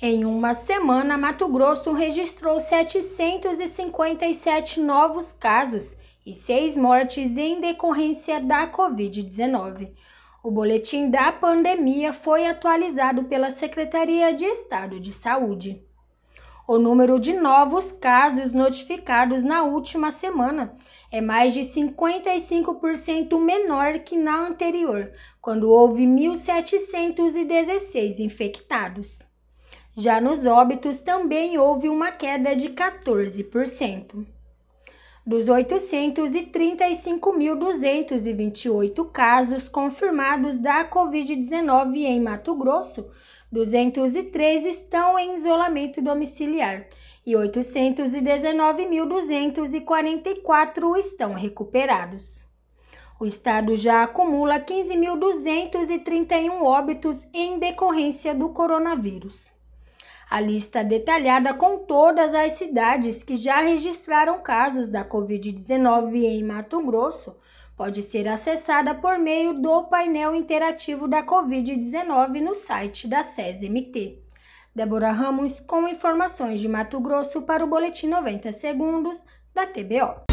Em uma semana, Mato Grosso registrou 757 novos casos e seis mortes em decorrência da Covid-19. O boletim da pandemia foi atualizado pela Secretaria de Estado de Saúde. O número de novos casos notificados na última semana é mais de 55% menor que na anterior, quando houve 1.716 infectados. Já nos óbitos, também houve uma queda de 14%. Dos 835.228 casos confirmados da Covid-19 em Mato Grosso, 203 estão em isolamento domiciliar e 819.244 estão recuperados. O estado já acumula 15.231 óbitos em decorrência do coronavírus. A lista detalhada com todas as cidades que já registraram casos da Covid-19 em Mato Grosso pode ser acessada por meio do painel interativo da Covid-19 no site da SESMT. Débora Ramos com informações de Mato Grosso para o Boletim 90 Segundos da TBO.